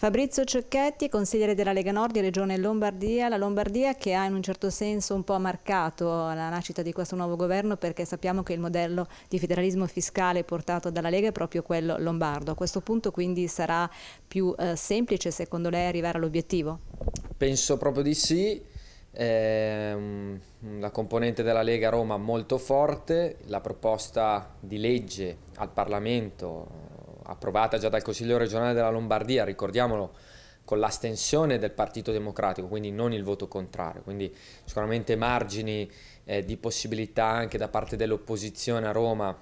Fabrizio Ciocchetti, consigliere della Lega Nord di Regione Lombardia, la Lombardia che ha in un certo senso un po' marcato la nascita di questo nuovo governo perché sappiamo che il modello di federalismo fiscale portato dalla Lega è proprio quello lombardo. A questo punto quindi sarà più eh, semplice secondo lei arrivare all'obiettivo? Penso proprio di sì. Eh, la componente della Lega Roma molto forte, la proposta di legge al Parlamento approvata già dal Consiglio regionale della Lombardia, ricordiamolo, con l'astensione del Partito Democratico, quindi non il voto contrario, quindi sicuramente margini eh, di possibilità anche da parte dell'opposizione a Roma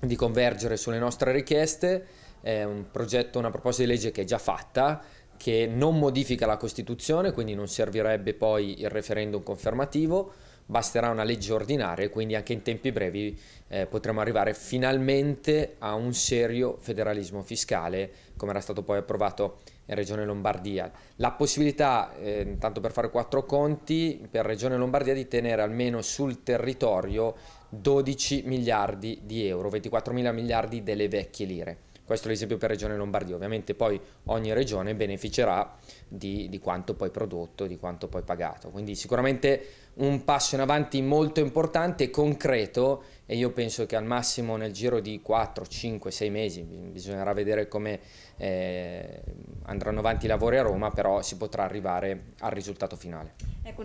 di convergere sulle nostre richieste, è un progetto, una proposta di legge che è già fatta, che non modifica la Costituzione, quindi non servirebbe poi il referendum confermativo, basterà una legge ordinaria e quindi anche in tempi brevi eh, potremo arrivare finalmente a un serio federalismo fiscale come era stato poi approvato in Regione Lombardia. La possibilità, eh, tanto per fare quattro conti, per Regione Lombardia di tenere almeno sul territorio 12 miliardi di euro, 24 mila miliardi delle vecchie lire. Questo è l'esempio per Regione Lombardia. Ovviamente poi ogni regione beneficerà di, di quanto poi prodotto, di quanto poi pagato. Quindi sicuramente un passo in avanti molto importante, concreto e io penso che al massimo nel giro di 4, 5, 6 mesi bisognerà vedere come eh, andranno avanti i lavori a Roma, però si potrà arrivare al risultato finale. Ecco,